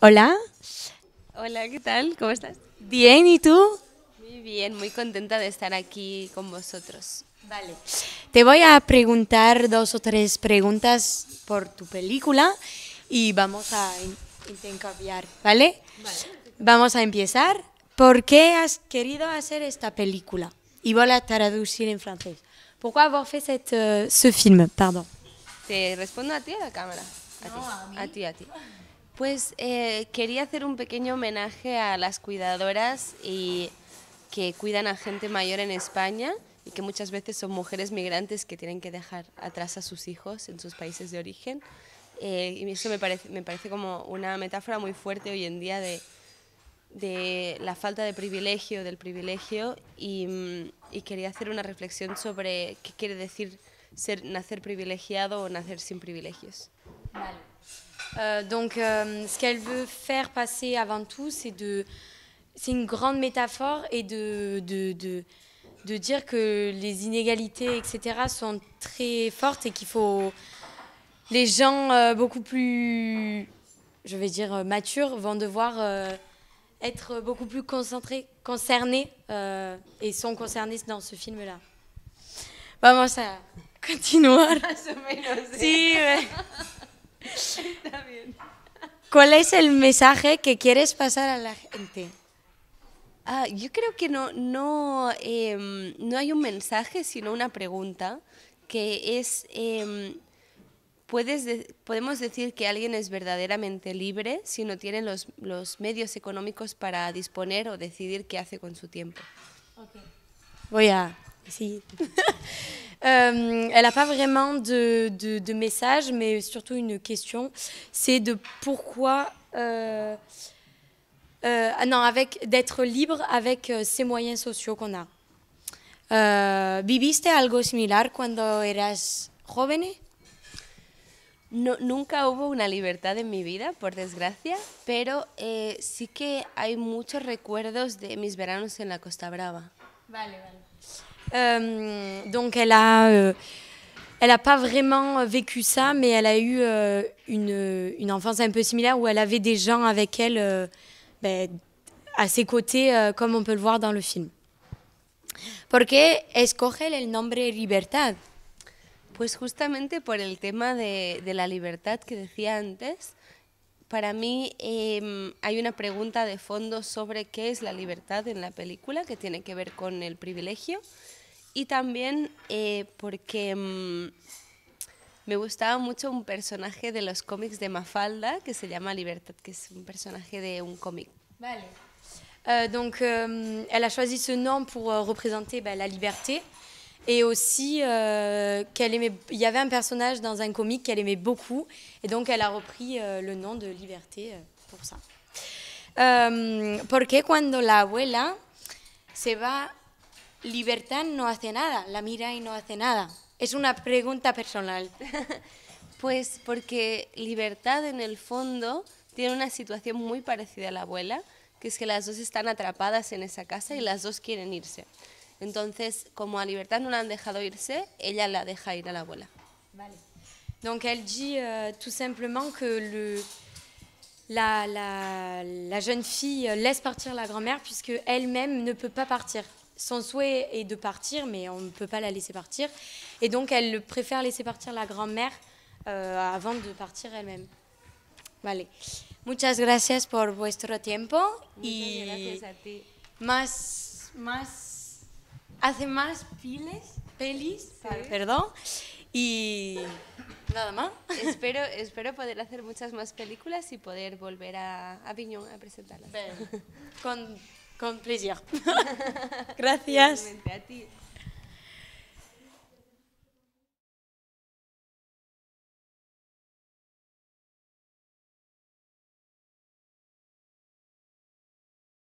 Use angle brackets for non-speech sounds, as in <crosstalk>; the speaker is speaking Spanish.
Hola. Hola, ¿qué tal? ¿Cómo estás? Bien, ¿y tú? Muy bien, muy contenta de estar aquí con vosotros. Vale. Te voy a preguntar dos o tres preguntas por tu película y vamos a intercambiar, ¿vale? Vale. Vamos a empezar. ¿Por qué has querido hacer esta película? Y voy a traducir en francés. Pourquoi qué fait hecho euh, ce film, pardon? Te respondo a ti a la cámara. no, a ti, a ti. Pues eh, quería hacer un pequeño homenaje a las cuidadoras y que cuidan a gente mayor en España y que muchas veces son mujeres migrantes que tienen que dejar atrás a sus hijos en sus países de origen. Eh, y eso me parece, me parece como una metáfora muy fuerte hoy en día de, la falta de privilegio, del privilegio, mm, y, quería hacer una reflexión sobre qué quiere decir ser, nacer privilegiado o nacer sin privilegios. Vale. Euh, donc, euh, ce qu'elle veut faire passer avant tout, c'est de, c'est une grande métaphore et de, de, de, dire que les inégalités, etc., sont très fortes et qu'il faut les gens euh, beaucoup plus, je vais dire, matures vont devoir être beaucoup plus concentrés, concernés et sont concernés dans ce film-là. Vamos a continuar. <laughs> sí. Eh. Eh. <laughs> ¿Cuál es el mensaje que quieres pasar a la gente? Ah, yo creo que no, em, no, hay un mensaje, sino una pregunta, que es, em, ¿puedes ¿podemos decir que alguien es verdaderamente libre si no tiene los, medios económicos para disponer o decidir qué hace con su tiempo? Voy a <laughs> Euh, elle n'a pas vraiment de, message, mais surtout une question. C'est de pourquoi. Euh, euh ah non, avec d'être libre avec euh, ces moyens sociaux qu'on a. ¿Viviste algo similar cuando eras joven? No, nunca hubo una libertad en mi vida, por desgracia, pero eh, sí que hay muchos recuerdos de mis veranos en la Costa Brava. Vale, vale. Euh, donc elle a euh, elle n'a pas vraiment vécu ça, mais elle a eu euh, une, une, enfance un peu similaire où elle avait des gens avec elle ben, à ses côtés, comme on peut le voir dans le film. Pourquoi escoger el nombre Libertad? Pues justamente por el tema de, de la libertad que decía antes. para mí em, hay una pregunta de fondo sobre qué es la libertad en la película, que tiene que ver con el privilegio, y también eh, porque em, me gustaba mucho un personaje de los cómics de Mafalda, que se llama Libertad, que es un personaje de un cómic. Vale. Euh, donc, euh, elle a choisi ce nom pour euh, représenter la liberté. Et aussi, euh, qu'elle aimait, il y un personnage dans un comic qu'elle aimait beaucoup. Et donc, elle a repris euh, le de Liberté euh, euh, ¿Por pour cuando la abuela se va, Libertad no hace nada, la mira y no hace nada. Es una pregunta personal. <laughs> pues porque Libertad, en el fondo, tiene una situación muy parecida a la abuela, que es que las dos están atrapadas en esa casa y las dos quieren irse. Entonces, como a Libertad ne la han dejado irse, elle la deja ir à la abuela. Donc elle dit euh, tout simplement que le, la, la, la, jeune fille euh, laisse partir la grand-mère puisque elle-même ne peut pas partir. Son souhait est de partir, mais on ne peut pas la laisser partir. Et donc elle préfère laisser partir la grand-mère euh, avant de partir elle-même. Vale. Muchas gracias por vuestro tiempo. Muchas y gracias a hace más piles, pelis, perdón, y nada más. Espero, espero poder hacer muchas más películas y poder volver a Viñón a presentarlas. <laughs> Con, con <laughs> Gracias.